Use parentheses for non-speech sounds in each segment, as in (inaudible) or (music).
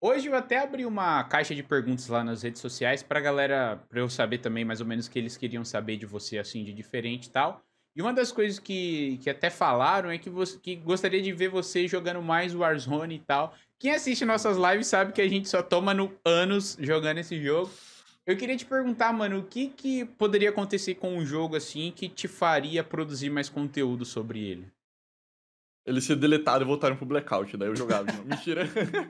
Hoje eu até abri uma caixa de perguntas lá nas redes sociais pra galera, pra eu saber também mais ou menos o que eles queriam saber de você, assim, de diferente e tal. E uma das coisas que, que até falaram é que, você, que gostaria de ver você jogando mais Warzone e tal. Quem assiste nossas lives sabe que a gente só toma no anos jogando esse jogo. Eu queria te perguntar, mano, o que, que poderia acontecer com um jogo assim que te faria produzir mais conteúdo sobre ele? Eles se deletaram e voltaram pro blackout, daí eu jogava. (laughs) Mentira. (laughs)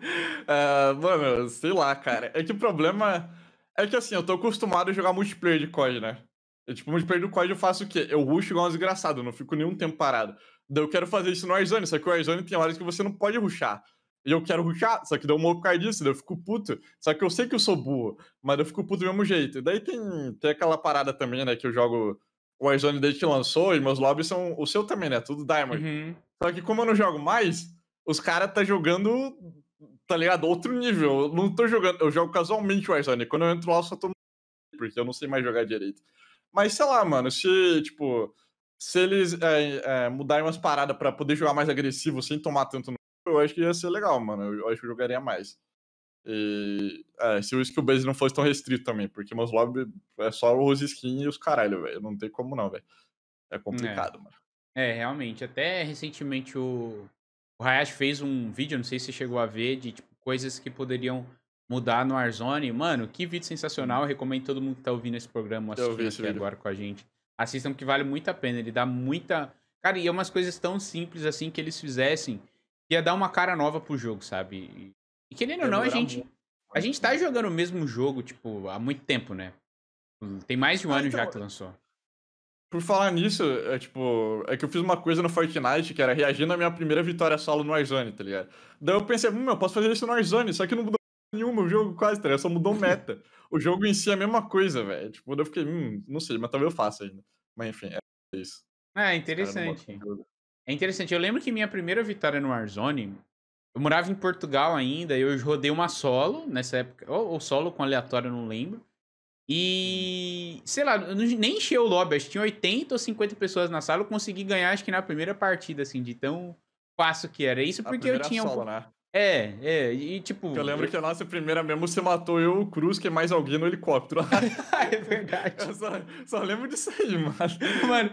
É, mano, sei lá, cara. É que o problema é que assim, eu tô acostumado a jogar multiplayer de COD, né? E, tipo, multiplayer do COD eu faço o quê? Eu rusho igual um desgraçado, eu não fico nenhum tempo parado. Daí eu quero fazer isso no Warzone, só que o Warzone tem horas que você não pode rushar. E eu quero rushar, só que deu um morro por causa disso, daí eu fico puto. Só que eu sei que eu sou burro, mas eu fico puto do mesmo jeito. E daí tem, tem aquela parada também, né, que eu jogo o Warzone desde que lançou, e meus lobbies são o seu também, né? Tudo Diamond. Uhum. Só que como eu não jogo mais, os caras tá jogando, tá ligado? Outro nível. Eu não tô jogando, eu jogo casualmente Warzone. Quando eu entro lá, eu só tô porque eu não sei mais jogar direito. Mas sei lá, mano, se, tipo, se eles é, é, mudarem umas paradas para poder jogar mais agressivo sem tomar tanto no eu acho que ia ser legal, mano. Eu acho que eu jogaria mais. E, é, se o skill base não fosse tão restrito também, porque meus lobbies é só os skins e os caralho, velho. Não tem como não, velho. É, é. complicado, mano. É, realmente. Até recentemente o, o Hayashi fez um vídeo, não sei se você chegou a ver, de tipo, coisas que poderiam mudar no Warzone. Mano, que vídeo sensacional. Uhum. Eu recomendo todo mundo que tá ouvindo esse programa assistir aqui vídeo. agora com a gente. Assistam que vale muito a pena. Ele dá muita. Cara, e é umas coisas tão simples assim que eles fizessem que ia dar uma cara nova pro jogo, sabe? E querendo ou não, a gente. Muito. A gente tá jogando o mesmo jogo, tipo, há muito tempo, né? Tem mais de um ah, ano então, já que lançou. Por falar nisso, é tipo, é que eu fiz uma coisa no Fortnite que era reagir na minha primeira vitória solo no Warzone, tá ligado? Daí eu pensei, hum, eu posso fazer isso no Warzone, só que não mudou nenhuma o jogo quase, tá ligado? Só mudou meta. o jogo em si é a mesma coisa, velho. Tipo, daí eu fiquei, hum, não sei, mas talvez eu faça ainda. Mas enfim, é isso. Ah, é interessante. É interessante. Eu lembro que minha primeira vitória no Warzone, eu morava em Portugal ainda, eu rodei uma solo nessa época, ou, ou solo com aleatório, não lembro. Hum. E, sei lá, nem encheu o lobby, acho que tinha 80 ou 50 pessoas na sala, eu consegui ganhar, acho que na primeira partida, assim, de tão fácil que era. Isso porque eu tinha. Solo, um... né? É, é, e tipo. Eu lembro que a nossa primeira mesmo você matou eu, o Cruz, que é mais alguém no helicóptero. (laughs) é verdade. Eu só, só lembro disso aí, mano. (laughs)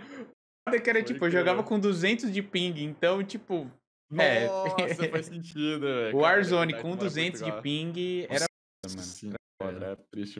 Mano, que era, Foi tipo, eu jogava com 200 de ping, então, tipo. É. Nossa, é. faz sentido, velho. É Warzone cara, com 200 é de ping era. Nossa, mano. Sim, era, É, triste,